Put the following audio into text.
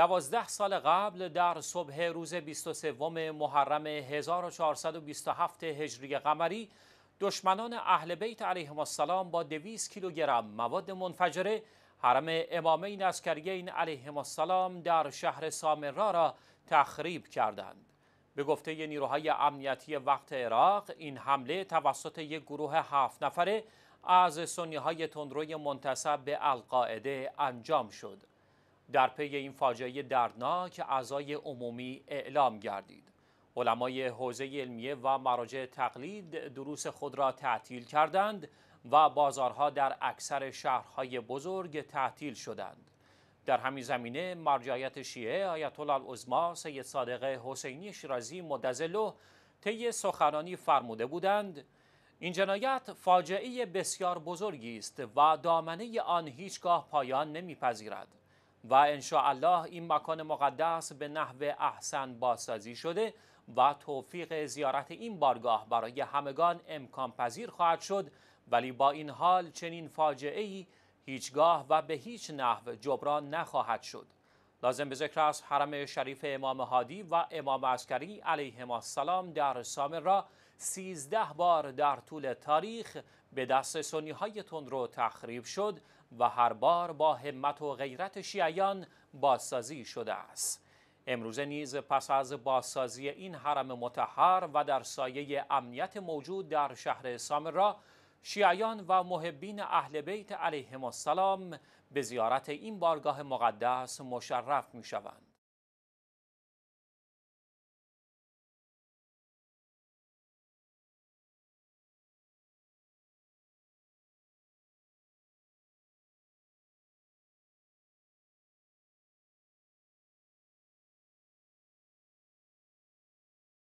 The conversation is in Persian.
دوازده سال قبل در صبح روز 23 محرم 1427 هجری قمری دشمنان اهل بیت علیهم السلام با 200 کیلوگرم مواد منفجره حرم امامین اسکریین علیهم السلام در شهر سامرا را تخریب کردند به گفته نیروهای امنیتی وقت عراق این حمله توسط یک گروه هفت نفره از سنیهای تندروی منتصب به القاعده انجام شد در پی این فاجعه دردناک اعضای عمومی اعلام گردید علمای حوزه علمیه و مراجع تقلید دروس خود را تعطیل کردند و بازارها در اکثر شهرهای بزرگ تعطیل شدند در همین زمینه مرجعیت شیعه آیت الله العظما سید صادق حسینی شیرازی مدظله طی سخنانی فرموده بودند این جنایت فاجعه بسیار بزرگی است و دامنه آن هیچگاه پایان نمیپذیرد و انشاءالله این مکان مقدس به نحو احسن بازسازی شده و توفیق زیارت این بارگاه برای همگان امکان پذیر خواهد شد ولی با این حال چنین فاجعه ای هیچگاه و به هیچ نحو جبران نخواهد شد لازم به ذکر است حرم شریف امام هادی و امام عسکری علیهما السلام در سامر را سیزده بار در طول تاریخ به دست سنی های رو تخریب شد و هر بار با همت و غیرت شیعیان بازسازی شده است. امروز نیز پس از بازسازی این حرم متحر و در سایه امنیت موجود در شهر سامر را شیعیان و محبین اهل بیت علیهم السلام به زیارت این بارگاه مقدس مشرف می شوند.